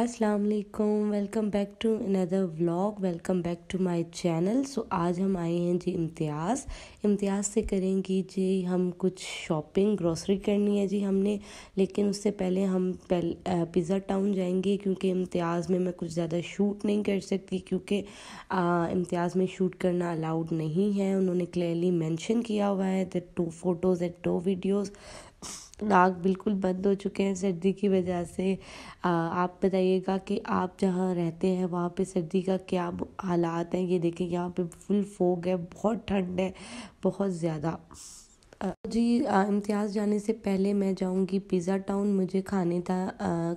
अस्सलाम वालेकुम welcome back to another vlog welcome back to my channel so आज हम आए हैं जी इम्तियाज़ इम्तियाज़ से करेंगी जी हम कुछ शॉपिंग ग्रॉसरी करनी है जी हमने लेकिन उससे पहले हम पिज़्ज़ा टाउन जाएंगे क्योंकि इम्तियाज़ में मैं कुछ ज़्यादा शूट नहीं कर सकती क्योंकि इम्तियाज़ में शूट करना अलाउड नहीं है उन्होंने क्लियरली मैंशन किया हुआ है दू फोटोज़ एट टू वीडियोज़ नाक बिल्कुल बंद हो चुके हैं सर्दी की वजह से आ, आप बताइएगा कि आप जहाँ रहते हैं वहाँ पे सर्दी का क्या हालात हैं ये देखें यहाँ पे फुल फोग है बहुत ठंड है बहुत ज़्यादा जी इम्तियाज़ जाने से पहले मैं जाऊंगी पिज़्ज़ा टाउन मुझे खाने था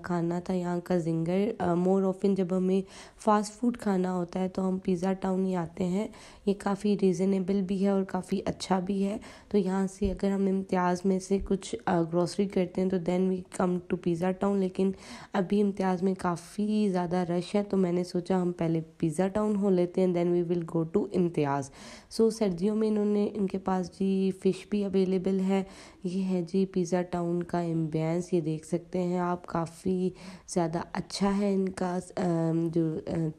खाना था यहाँ का जिंगर मोर ऑफिन जब हमें फ़ास्ट फूड खाना होता है तो हम पिज़्ज़ा टाउन ही आते हैं ये काफ़ी रिजनेबल भी है और काफ़ी अच्छा भी है तो यहाँ से अगर हम इम्तियाज़ में से कुछ ग्रॉसरी करते हैं तो then we come to Pizza Town लेकिन अभी इम्तियाज़ में काफ़ी ज़्यादा रश है तो मैंने सोचा हम पहले पिज़्ज़ा टाउन हो लेते हैं then we will go to Imtiaz so सर्दियों में इन्होंने इनके पास जी फ़िश भी अब अवेलेबल है ये है जी पिज़्ज़ा टाउन का एम्बियंस ये देख सकते हैं आप काफ़ी ज़्यादा अच्छा है इनका जो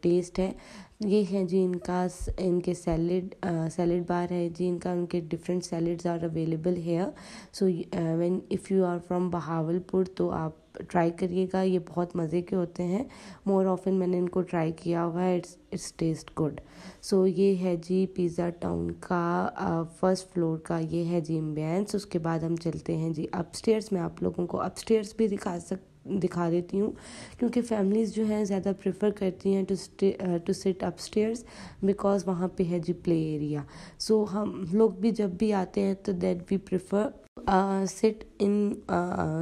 टेस्ट है ये हैं जी इनका इनके सैलड सैलड बार है जी इनका उनके different salads are available here so when if you are from Bahawalpur तो आप ट्राई करिएगा ये बहुत मज़े के होते हैं मोर ऑफन मैंने इनको ट्राई किया हुआ है it's it's taste good so ये है जी पिज़्ज़ा टाउन का फर्स्ट फ्लोर का ये है जी एम्बियंस उसके बाद हम चलते हैं जी अपस्टेयर्स मैं आप लोगों को अपस्टेयर्स भी दिखा सकती दिखा देती हूँ क्योंकि फैमिलीज़ जो हैं ज़्यादा प्रेफर करती हैं to to sit upstairs because वहाँ पे है जी प्ले एरिया सो हम लोग भी जब भी आते हैं तो that we prefer sit in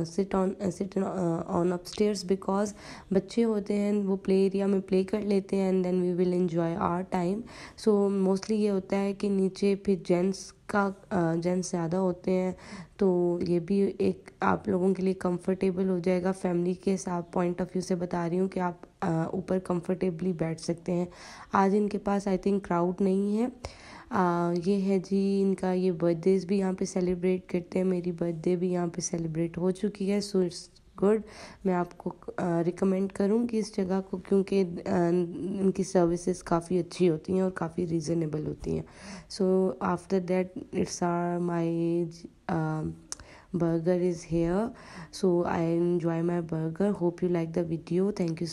sit on sit on upstairs because बच्चे होते हैं वो प्ले एरिया में प्ले कर लेते हैं and then we will enjoy our time so mostly ये होता है कि नीचे फिर जेंट्स का जेंट्स uh, ज़्यादा होते हैं तो ये भी एक आप लोगों के लिए कंफर्टेबल हो जाएगा फैमिली के साथ पॉइंट ऑफ व्यू से बता रही हूँ कि आप uh, ऊपर कंफर्टेबली बैठ सकते हैं आज इनके पास आई थिंक क्राउड नहीं है ये है जी इनका ये बर्थडेज भी यहाँ पे सेलिब्रेट करते हैं मेरी बर्थडे भी यहाँ पे सेलिब्रेट हो चुकी है सो इट्स गुड मैं आपको रिकमेंड करूँगी इस जगह को क्योंकि इनकी सर्विसेज काफ़ी अच्छी होती हैं और काफ़ी रीज़नेबल होती हैं so after that it's our my burger is here so I enjoy my burger hope you like the video thank you